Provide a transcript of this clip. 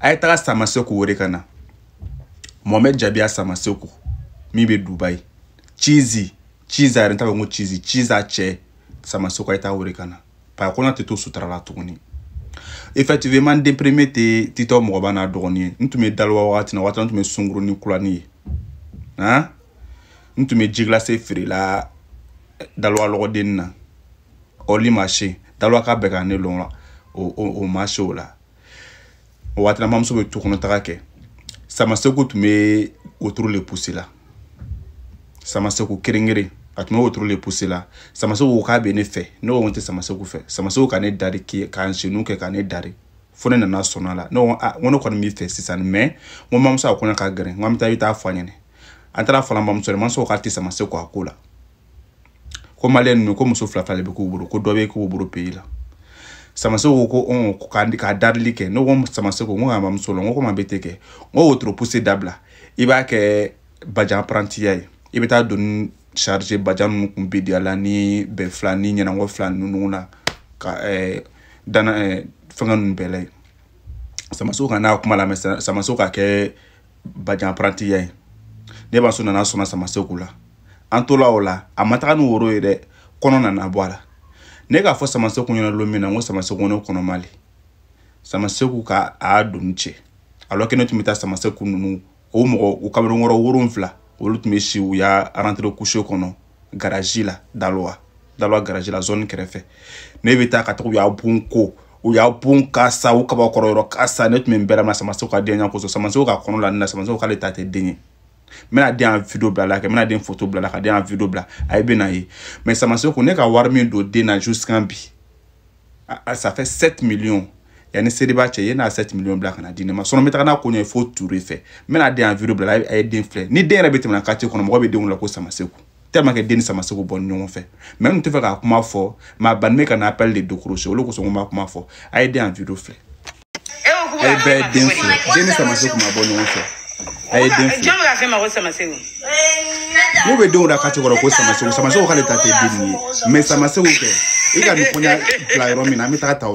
a ye taga samaseko o de ka na mohamɛd jabi a samaseko min bɛ dubayi chizi chizi a yɛrɛ n t'a fɔ ko chizi chizi a cɛ samaseko a ye taga o de ka na parce que kɔnɔ tɛ to sutura la tuguni effectivement n déprimé tɛ titɔ mɔgɔba n'a dɔgɔnin ye n tun bɛ daliwa wagati na waati na n tun bɛ sunkuru ni kulani ye han n tun bɛ jigilase feerela daliwa lɔgɔdennin na ɔli marché daliwa ka bɛɛ ka ne lɔn la o o o marché o la o waati la mamuso bɛ tu kɔnɔ taga kɛ samaseko tun bɛ wotoro le puse la samaseko keren-keren a tun bɛ wotoro le puse la samaseko ko k'a bɛ ne fɛ ne ko n tɛ samaseko fɛ samaseko ka ne dari k'an senu kɛ ka ne dari fo ne nana sɔnna a la ne ko a n ko ne kɔni b'i fɛ sisan mɛ n ko mamuso a kɔnɔ ka gɛrɛ n ko an bɛ taa i bɛ taa fɔ a ɲɛna an taara fɔ an mamuso ye mamuso k'a tɛ samaseko a ko la ko maliyɛn ninnu ko muso fila fila de bɛ k'u bolo ko dɔ bɛ k'u bolo peyi la samaseko ko ko ka darili kɛ ne ko samaseko n ko a ma muso la n ko komi a bɛ ten kɛ n ko wotoro puse dabila i b'a kɛ bajan parantiya ye i bɛ taa don charge bajan ninnu kun bɛ di a la ni bɛn fila ni ɲɛnako fila ninnu na ka ɛɛ eh, dana ɛɛ eh, fɛngɛ ninnu bɛɛ la ye samaso ka n'a kuma lamɛn samaso ka kɛ bajan parantiya ye ne b'a so nana sɔnna samaseko la an tora o la a ma taga ni woro ye dɛ kɔnɔ nana bɔ a la ne k'a fɔ samaseko ɲɛna don min na n ko samaseko ne kɔnɔma le samaseko ka a doni cɛ alors que ne tun bɛ taa samaseko ninnu o mɔgɔ o kamerenkɔrɔ wolonfila olu tun bɛ si u y'a rentré couche kɔnɔ garaji la dalowa dalowa garaji la zone kɛrɛfɛ ne bɛ taa ka taga u y'a bon ko u y'a bon k'a sa u kabakɔrɔ yɔrɔ k'a sa ne tun bɛ n bɛɛ lamɛn samaseko ka den ɲɛ kosɔn samaseko ka kɔnɔ la ne na samaseko k'ale ta tɛ den ye n bɛna den ka video bila la kɛ n bɛna den foto bila la ka den ka video bila a ye bɛ na ye mɛ samaseko ne ka wari min don den na jusqu'an bi a ça fait sept millions yanni seliba cɛ yenn'a sept millions bila ka na di ne ma sinon n bɛ taga n'a ko ɲɛ fo ture fɛ n bɛna den ka video bila la a ye den filɛ ni den yɛrɛ bɛ tɛmɛ na quartier kɔnɔ mɔgɔ bɛ den wele ko samaseko tellement que den ni samaseko bɔ ɲɔgɔn fɛ mɛ n tun tɛ fɛ k'a kuma fɔ mɛ a banni bɛ ka na appel de décrocher olu kosɔn n b'a kuma fɔ a ye den ka video filɛ e eh, bɛɛ ye den filɛ den ni samaseko ma bɔ ɲɔgɔn fɛ a ye den jɔn denw da kati kɔrɔ ko samasego samasego k'ale ta tɛ den nin ye samasego kɛ i ka nin kɔɲa bila yɔrɔ min na an bɛ taga ta